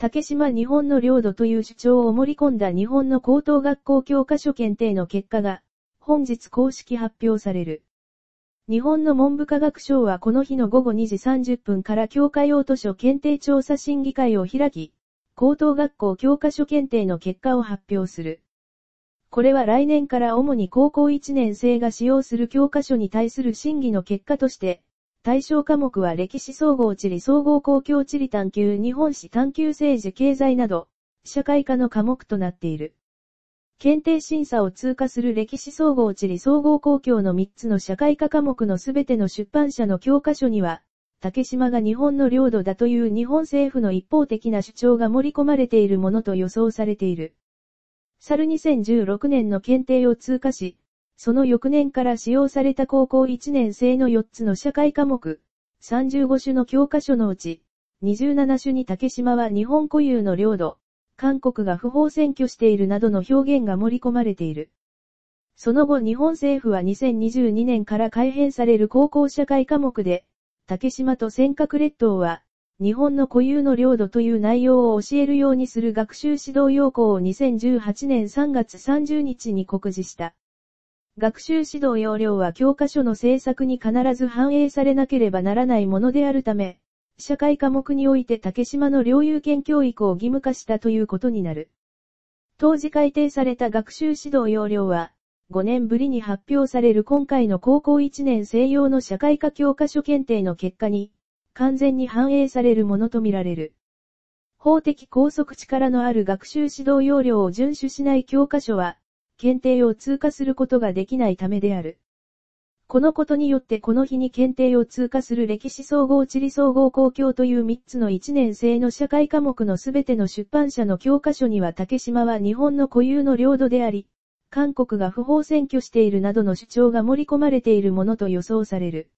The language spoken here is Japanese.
竹島日本の領土という主張を盛り込んだ日本の高等学校教科書検定の結果が、本日公式発表される。日本の文部科学省はこの日の午後2時30分から教科用図書検定調査審議会を開き、高等学校教科書検定の結果を発表する。これは来年から主に高校1年生が使用する教科書に対する審議の結果として、対象科目は歴史総合地理総合公共地理探求日本史探求政治経済など、社会科の科目となっている。検定審査を通過する歴史総合地理総合公共の3つの社会科科目のすべての出版社の教科書には、竹島が日本の領土だという日本政府の一方的な主張が盛り込まれているものと予想されている。去る2016年の検定を通過し、その翌年から使用された高校1年生の4つの社会科目、35種の教科書のうち、27種に竹島は日本固有の領土、韓国が不法占拠しているなどの表現が盛り込まれている。その後日本政府は2022年から改編される高校社会科目で、竹島と尖閣列島は、日本の固有の領土という内容を教えるようにする学習指導要項を2018年3月30日に告示した。学習指導要領は教科書の制作に必ず反映されなければならないものであるため、社会科目において竹島の領有権教育を義務化したということになる。当時改定された学習指導要領は、5年ぶりに発表される今回の高校1年西洋の社会科教科書検定の結果に、完全に反映されるものとみられる。法的拘束力のある学習指導要領を遵守しない教科書は、検定を通過することができないためである。このことによってこの日に検定を通過する歴史総合地理総合公共という3つの1年生の社会科目のすべての出版社の教科書には竹島は日本の固有の領土であり、韓国が不法占拠しているなどの主張が盛り込まれているものと予想される。